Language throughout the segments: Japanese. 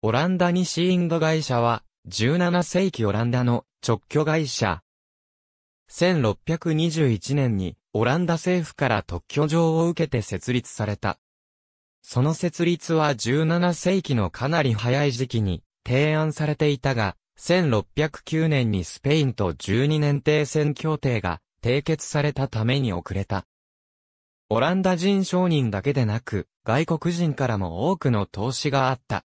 オランダ西インド会社は、17世紀オランダの直居会社。1621年に、オランダ政府から特許状を受けて設立された。その設立は17世紀のかなり早い時期に提案されていたが、1609年にスペインと12年停戦協定が締結されたために遅れた。オランダ人商人だけでなく、外国人からも多くの投資があった。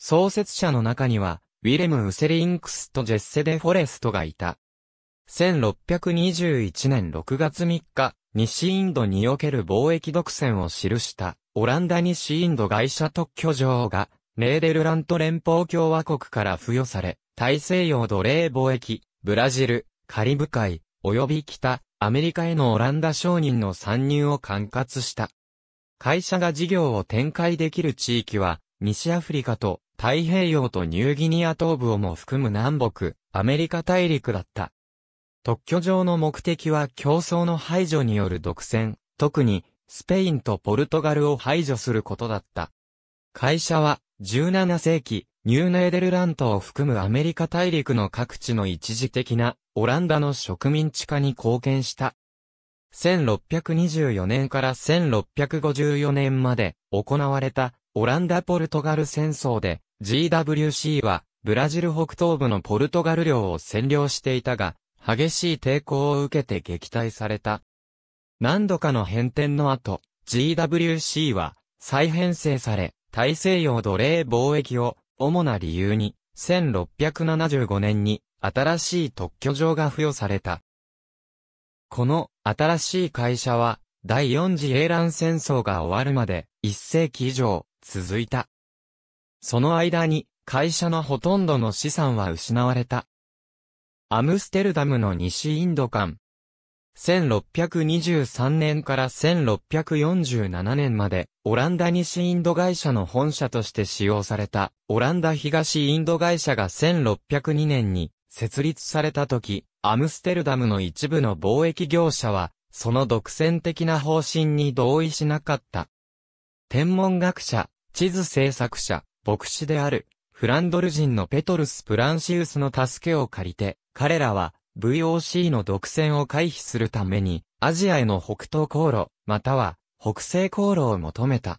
創設者の中には、ウィレム・ウセリンクスとジェッセ・デ・フォレストがいた。1621年6月3日、西インドにおける貿易独占を記した、オランダ西インド外社特許状が、ネーデルラント連邦共和国から付与され、大西洋奴隷貿易、ブラジル、カリブ海、及び北、アメリカへのオランダ商人の参入を管轄した。会社が事業を展開できる地域は、西アフリカと太平洋とニューギニア東部をも含む南北、アメリカ大陸だった。特許上の目的は競争の排除による独占、特にスペインとポルトガルを排除することだった。会社は17世紀、ニューネーデルラントを含むアメリカ大陸の各地の一時的なオランダの植民地化に貢献した。1624年から1654年まで行われたオランダ・ポルトガル戦争で GWC はブラジル北東部のポルトガル領を占領していたが、激しい抵抗を受けて撃退された。何度かの変遷の後、GWC は再編成され、大西洋奴隷貿易を主な理由に、1675年に新しい特許状が付与された。この新しい会社は、第四次英乱戦争が終わるまで一世紀以上、続いた。その間に、会社のほとんどの資産は失われた。アムステルダムの西インド間。1623年から1647年まで、オランダ西インド会社の本社として使用された、オランダ東インド会社が1602年に設立された時、アムステルダムの一部の貿易業者は、その独占的な方針に同意しなかった。天文学者、地図制作者、牧師である、フランドル人のペトルス・プランシウスの助けを借りて、彼らは、VOC の独占を回避するために、アジアへの北東航路、または、北西航路を求めた。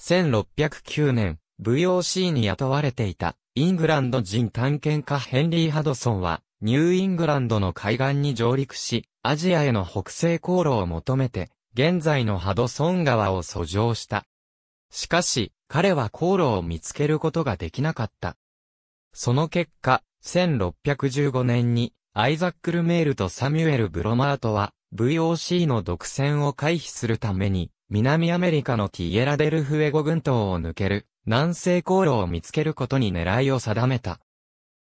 1609年、VOC に雇われていた、イングランド人探検家ヘンリー・ハドソンは、ニューイングランドの海岸に上陸し、アジアへの北西航路を求めて、現在のハドソン川を遡上した。しかし、彼は航路を見つけることができなかった。その結果、1615年に、アイザック・ルメールとサミュエル・ブロマートは、VOC の独占を回避するために、南アメリカのティエラ・デル・フエゴ群島を抜ける、南西航路を見つけることに狙いを定めた。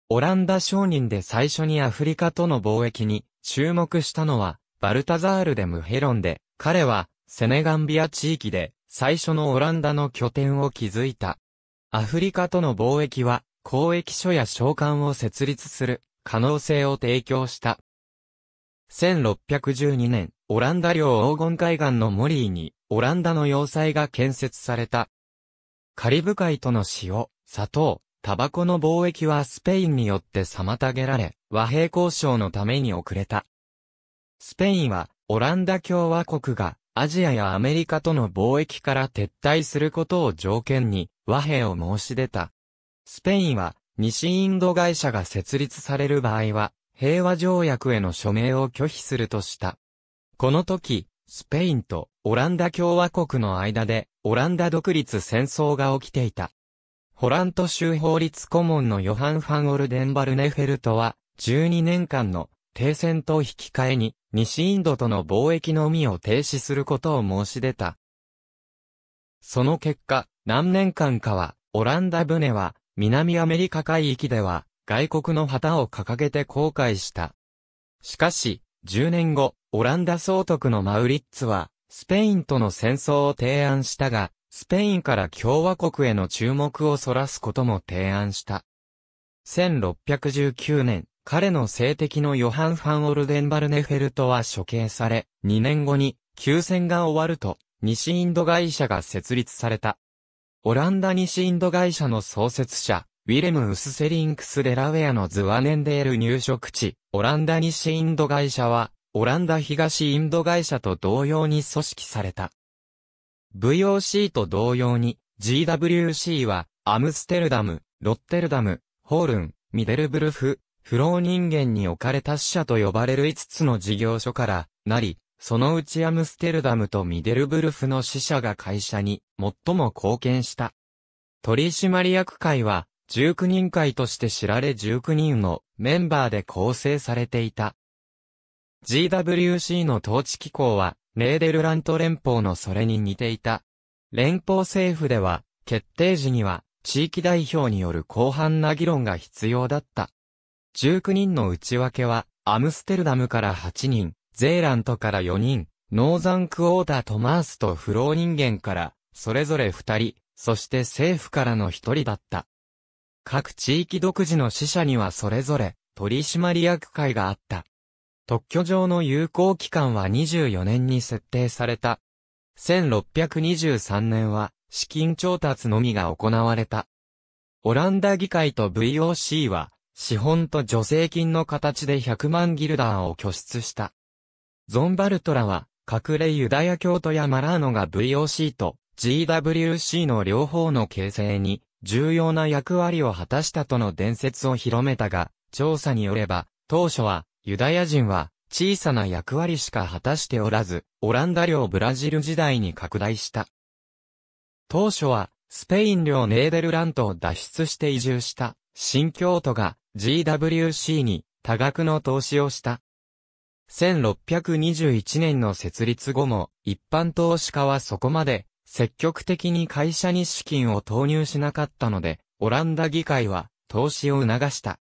オランダ商人で最初にアフリカとの貿易に注目したのは、バルタザール・でムヘロンで、彼は、セネガンビア地域で、最初のオランダの拠点を築いた。アフリカとの貿易は、交易所や商館を設立する可能性を提供した。1612年、オランダ領黄金海岸のモリーに、オランダの要塞が建設された。カリブ海との塩、砂糖、タバコの貿易はスペインによって妨げられ、和平交渉のために遅れた。スペインは、オランダ共和国がアジアやアメリカとの貿易から撤退することを条件に和平を申し出た。スペインは西インド会社が設立される場合は平和条約への署名を拒否するとした。この時、スペインとオランダ共和国の間でオランダ独立戦争が起きていた。ホラント州法律顧問のヨハン・ファン・オルデンバルネフェルトは、12年間の停戦と引き換えに、西インドとの貿易のみを停止することを申し出た。その結果、何年間かは、オランダ船は、南アメリカ海域では、外国の旗を掲げて航海した。しかし、10年後、オランダ総督のマウリッツは、スペインとの戦争を提案したが、スペインから共和国への注目をそらすことも提案した。1619年、彼の性的のヨハン・ファン・オルデンバルネフェルトは処刑され、2年後に、休戦が終わると、西インド会社が設立された。オランダ西インド会社の創設者、ウィレム・ウスセリンクス・デラウェアのズワネンデール入植地、オランダ西インド会社は、オランダ東インド会社と同様に組織された。VOC と同様に、GWC は、アムステルダム、ロッテルダム、ホールン、ミデルブルフ、不老人間に置かれた死者と呼ばれる5つの事業所からなり、そのうちアムステルダムとミデルブルフの死者が会社に最も貢献した。取締役会は19人会として知られ19人のメンバーで構成されていた。GWC の統治機構はレーデルラント連邦のそれに似ていた。連邦政府では決定時には地域代表による広範な議論が必要だった。19人の内訳は、アムステルダムから8人、ゼーラントから4人、ノーザンクォーターとマースとフロー人間から、それぞれ2人、そして政府からの1人だった。各地域独自の死者にはそれぞれ、取締役会があった。特許上の有効期間は24年に設定された。1623年は、資金調達のみが行われた。オランダ議会と VOC は、資本と助成金の形で100万ギルダーを拠出した。ゾンバルトラは、隠れユダヤ教徒やマラーノが VOC と GWC の両方の形成に重要な役割を果たしたとの伝説を広めたが、調査によれば、当初はユダヤ人は小さな役割しか果たしておらず、オランダ領ブラジル時代に拡大した。当初はスペイン領ネーデルラントを脱出して移住した新教徒が GWC に多額の投資をした。1621年の設立後も、一般投資家はそこまで積極的に会社に資金を投入しなかったので、オランダ議会は投資を促した。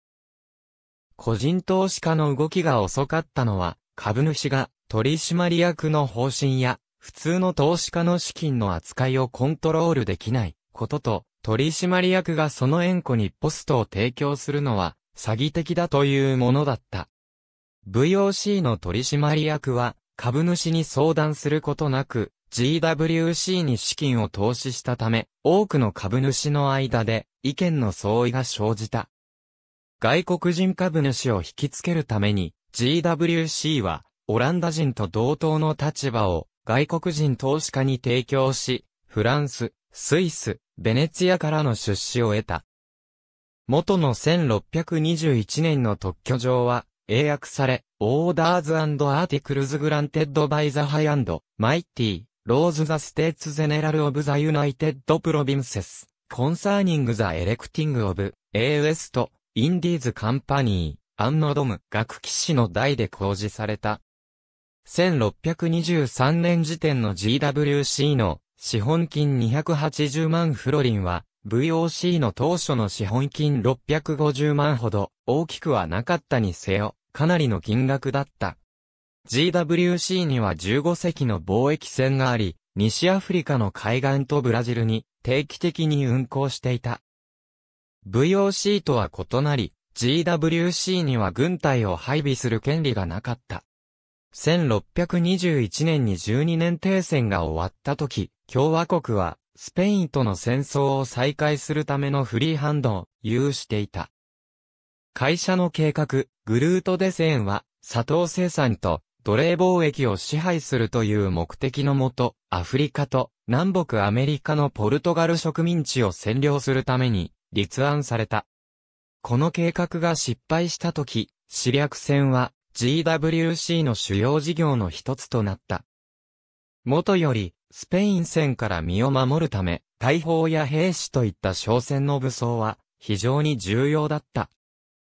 個人投資家の動きが遅かったのは、株主が取締役の方針や、普通の投資家の資金の扱いをコントロールできないことと、取締役がその縁故にポストを提供するのは詐欺的だというものだった。VOC の取締役は、株主に相談することなく、GWC に資金を投資したため、多くの株主の間で意見の相違が生じた。外国人株主を引きつけるために、GWC は、オランダ人と同等の立場を外国人投資家に提供し、フランス、スイス、ベネツィアからの出資を得た。元の1621年の特許状は、英訳され、オーダーズアーティクルズグランテッドバイザハイマイティ、ローズザステーツゼネラルオブザユナイテッドプロビンセス、コンサーニングザエレクティングオブ、エーウエスト、インディーズカンパニー、アンノドム、学騎士の代で公示された。1623年時点の GWC の資本金280万フロリンは、VOC の当初の資本金650万ほど、大きくはなかったにせよ、かなりの金額だった。GWC には15隻の貿易船があり、西アフリカの海岸とブラジルに定期的に運航していた。VOC とは異なり、GWC には軍隊を配備する権利がなかった。1621年に12年停戦が終わった時、共和国はスペインとの戦争を再開するためのフリーハンドを有していた。会社の計画、グルートデセーンは、砂糖生産と奴隷貿易を支配するという目的のもと、アフリカと南北アメリカのポルトガル植民地を占領するために立案された。この計画が失敗した時、死略船は GWC の主要事業の一つとなった。元よりスペイン戦から身を守るため、大砲や兵士といった商船の武装は非常に重要だった。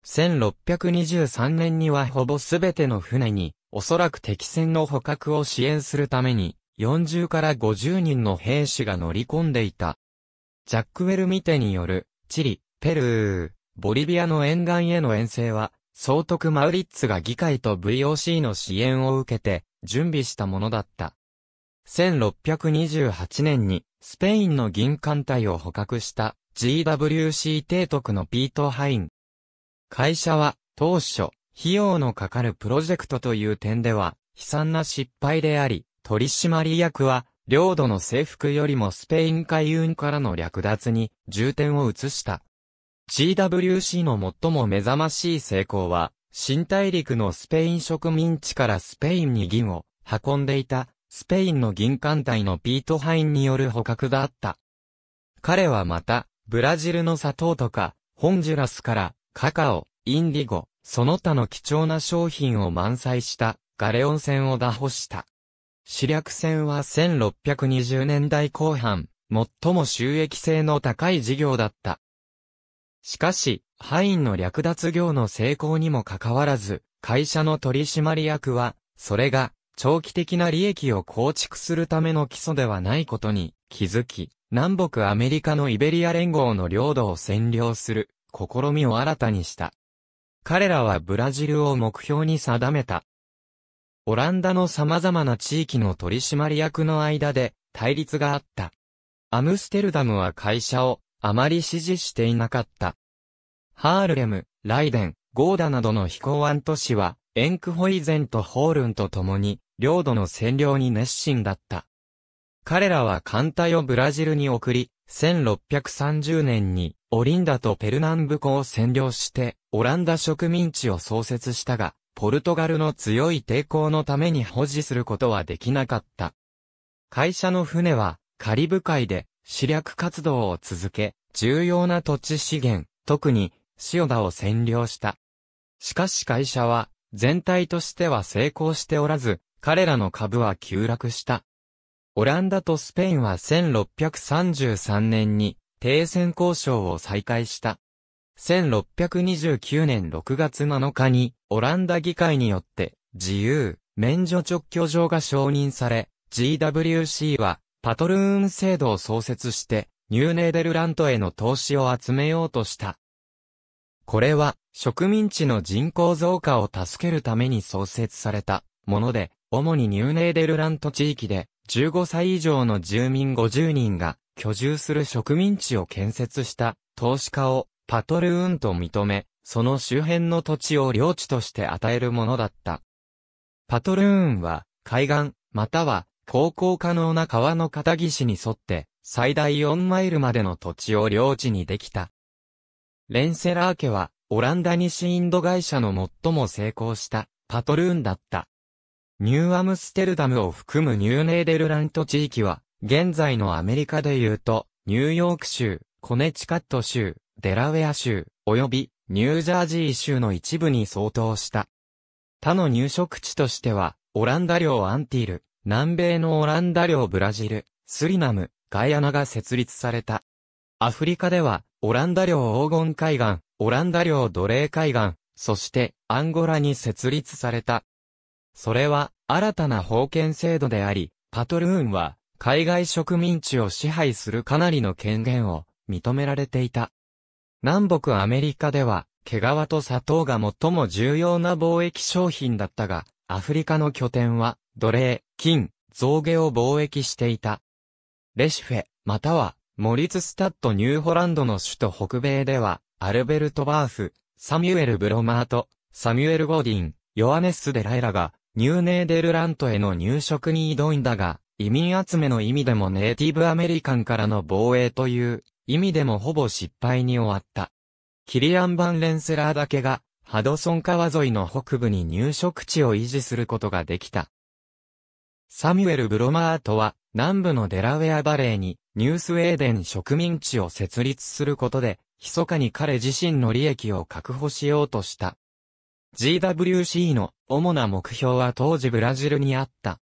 1623年にはほぼすべての船に、おそらく敵船の捕獲を支援するために、40から50人の兵士が乗り込んでいた。ジャックウェルミテによる、チリ、ペルー、ボリビアの沿岸への遠征は、総督マウリッツが議会と VOC の支援を受けて、準備したものだった。1628年にスペインの銀艦隊を捕獲した GWC 提督のピート・ハイン。会社は当初、費用のかかるプロジェクトという点では悲惨な失敗であり、取締役は領土の征服よりもスペイン海運からの略奪に重点を移した。GWC の最も目覚ましい成功は、新大陸のスペイン植民地からスペインに銀を運んでいたスペインの銀艦隊のピート・ハインによる捕獲だった。彼はまた、ブラジルの砂糖とか、ホンジュラスから、カカオ、インディゴ、その他の貴重な商品を満載したガレオン船を打破した。死略船は1620年代後半、最も収益性の高い事業だった。しかし、ハインの略奪業の成功にもかかわらず、会社の取締役は、それが長期的な利益を構築するための基礎ではないことに気づき、南北アメリカのイベリア連合の領土を占領する試みを新たにした。彼らはブラジルを目標に定めた。オランダの様々な地域の取締役の間で対立があった。アムステルダムは会社をあまり支持していなかった。ハールレム、ライデン、ゴーダなどの非公安都市はエンクホイゼンとホールンと共に領土の占領に熱心だった。彼らは艦隊をブラジルに送り、1630年にオリンダとペルナンブコを占領して、オランダ植民地を創設したが、ポルトガルの強い抵抗のために保持することはできなかった。会社の船は、カリブ海で、視略活動を続け、重要な土地資源、特に、塩田を占領した。しかし会社は、全体としては成功しておらず、彼らの株は急落した。オランダとスペインは1633年に停戦交渉を再開した。1629年6月7日にオランダ議会によって自由、免除直居状が承認され、GWC はパトルーン制度を創設してニューネーデルラントへの投資を集めようとした。これは植民地の人口増加を助けるために創設されたもので、主にニューネーデルラント地域で、15歳以上の住民50人が居住する植民地を建設した投資家をパトルーンと認め、その周辺の土地を領地として与えるものだった。パトルーンは海岸、または航行可能な川の片岸に沿って最大4マイルまでの土地を領地にできた。レンセラー家はオランダ西インド会社の最も成功したパトルーンだった。ニューアムステルダムを含むニューネーデルラント地域は、現在のアメリカで言うと、ニューヨーク州、コネチカット州、デラウェア州、及びニュージャージー州の一部に相当した。他の入植地としては、オランダ領アンティール、南米のオランダ領ブラジル、スリナム、ガイアナが設立された。アフリカでは、オランダ領黄金海岸、オランダ領奴隷海岸、そして、アンゴラに設立された。それは新たな封建制度であり、パトルーンは海外植民地を支配するかなりの権限を認められていた。南北アメリカでは、毛皮と砂糖が最も重要な貿易商品だったが、アフリカの拠点は奴隷、金、象牙を貿易していた。レシフェ、またはモリツスタッドニューホランドの首都北米では、アルベルト・バーフ、サミュエル・ブロマート、サミュエル・ゴーディン、ヨアネス・デライラが、ニューネーデルラントへの入植に挑んだが、移民集めの意味でもネイティブアメリカンからの防衛という意味でもほぼ失敗に終わった。キリアン・バン・レンセラーだけが、ハドソン川沿いの北部に入植地を維持することができた。サミュエル・ブロマートは、南部のデラウェアバレーに、ニュースウェーデン植民地を設立することで、密かに彼自身の利益を確保しようとした。GWC の主な目標は当時ブラジルにあった。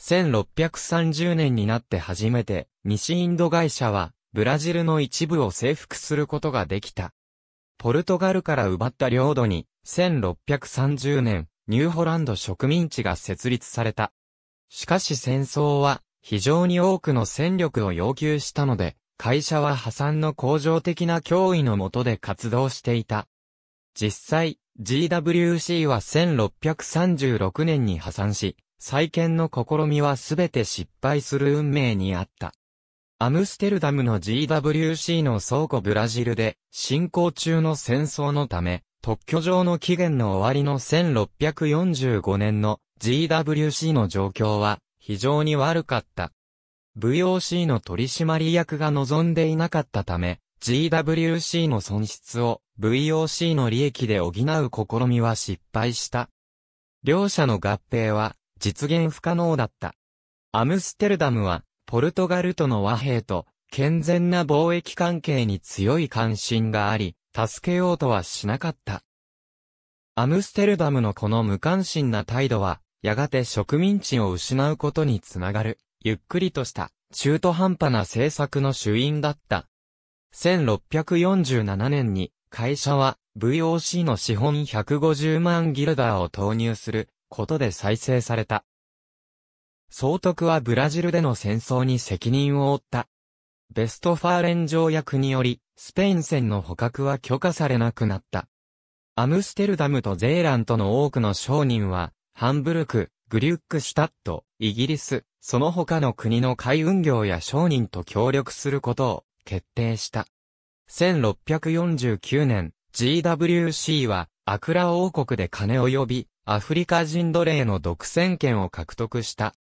1630年になって初めて、西インド会社は、ブラジルの一部を征服することができた。ポルトガルから奪った領土に、1630年、ニューホランド植民地が設立された。しかし戦争は、非常に多くの戦力を要求したので、会社は破産の恒常的な脅威の下で活動していた。実際、GWC は1636年に破産し、再建の試みはすべて失敗する運命にあった。アムステルダムの GWC の倉庫ブラジルで進行中の戦争のため、特許上の期限の終わりの1645年の GWC の状況は非常に悪かった。VOC の取締役が望んでいなかったため、GWC の損失を VOC の利益で補う試みは失敗した。両者の合併は実現不可能だった。アムステルダムはポルトガルとの和平と健全な貿易関係に強い関心があり、助けようとはしなかった。アムステルダムのこの無関心な態度は、やがて植民地を失うことにつながる、ゆっくりとした、中途半端な政策の主因だった。1647年に会社は VOC の資本150万ギルダーを投入することで再生された。総督はブラジルでの戦争に責任を負った。ベストファーレン条約により、スペイン戦の捕獲は許可されなくなった。アムステルダムとゼーラントの多くの商人は、ハンブルク、グリュックシュタット、イギリス、その他の国の海運業や商人と協力することを決定した。1649年、GWC は、アクラ王国で金及び、アフリカ人奴隷の独占権を獲得した。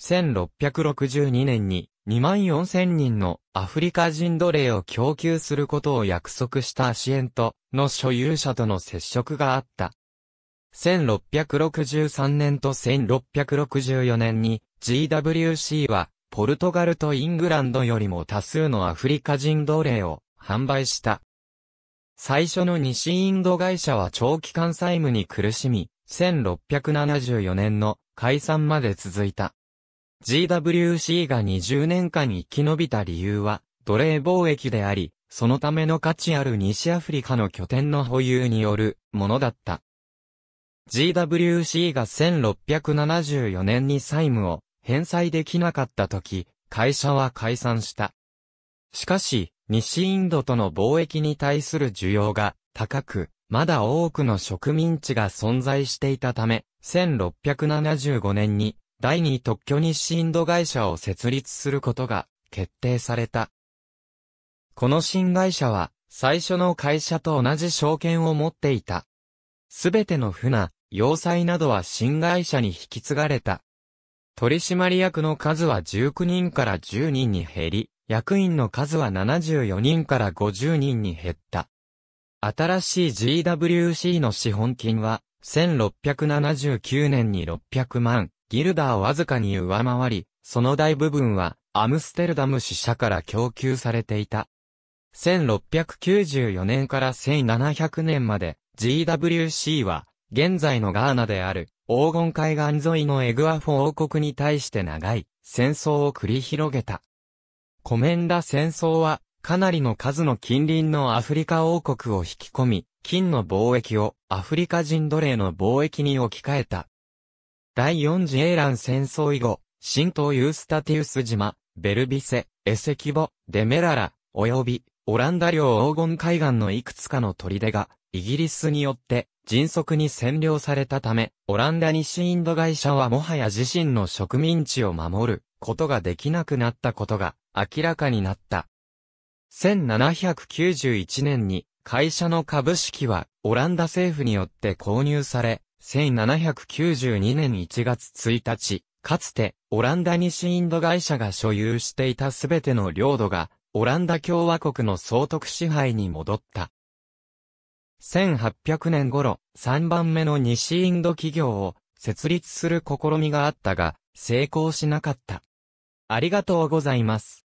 1662年に、2万4000人のアフリカ人奴隷を供給することを約束したアシエントの所有者との接触があった。1663年と1664年に GWC はポルトガルとイングランドよりも多数のアフリカ人奴隷を販売した。最初の西インド会社は長期間債務に苦しみ、1674年の解散まで続いた。GWC が20年間生き延びた理由は、奴隷貿易であり、そのための価値ある西アフリカの拠点の保有によるものだった。GWC が1674年に債務を返済できなかった時、会社は解散した。しかし、西インドとの貿易に対する需要が高く、まだ多くの植民地が存在していたため、1675年に第二特許西インド会社を設立することが決定された。この新会社は最初の会社と同じ証券を持っていた。すべての船、要塞などは新会社に引き継がれた。取締役の数は19人から10人に減り、役員の数は74人から50人に減った。新しい GWC の資本金は、1679年に600万、ギルダーわずかに上回り、その大部分は、アムステルダム支社から供給されていた。1694年から1700年まで、GWC は、現在のガーナである黄金海岸沿いのエグアフォ王国に対して長い戦争を繰り広げた。コメンラ戦争はかなりの数の近隣のアフリカ王国を引き込み、金の貿易をアフリカ人奴隷の貿易に置き換えた。第四次エーラン戦争以後、新東ユースタティウス島、ベルビセ、エセキボ、デメララ、及び、オランダ領黄金海岸のいくつかの砦が、イギリスによって迅速に占領されたため、オランダ西インド会社はもはや自身の植民地を守ることができなくなったことが明らかになった。1791年に会社の株式はオランダ政府によって購入され、1792年1月1日、かつてオランダ西インド会社が所有していたすべての領土がオランダ共和国の総督支配に戻った。1800年頃、3番目の西インド企業を設立する試みがあったが、成功しなかった。ありがとうございます。